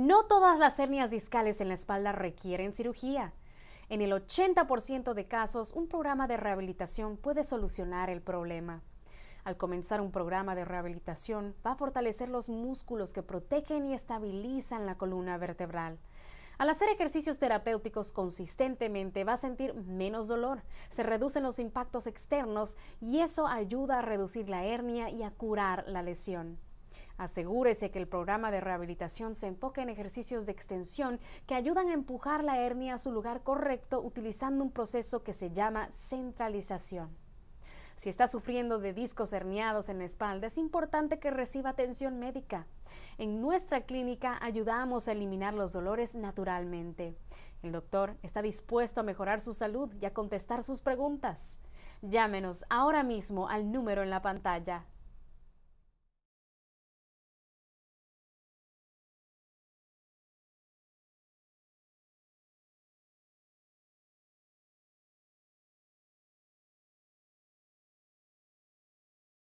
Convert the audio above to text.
No todas las hernias discales en la espalda requieren cirugía. En el 80% de casos, un programa de rehabilitación puede solucionar el problema. Al comenzar un programa de rehabilitación, va a fortalecer los músculos que protegen y estabilizan la columna vertebral. Al hacer ejercicios terapéuticos consistentemente va a sentir menos dolor, se reducen los impactos externos y eso ayuda a reducir la hernia y a curar la lesión. Asegúrese que el programa de rehabilitación se enfoque en ejercicios de extensión que ayudan a empujar la hernia a su lugar correcto utilizando un proceso que se llama centralización. Si está sufriendo de discos herniados en la espalda, es importante que reciba atención médica. En nuestra clínica ayudamos a eliminar los dolores naturalmente. El doctor está dispuesto a mejorar su salud y a contestar sus preguntas. Llámenos ahora mismo al número en la pantalla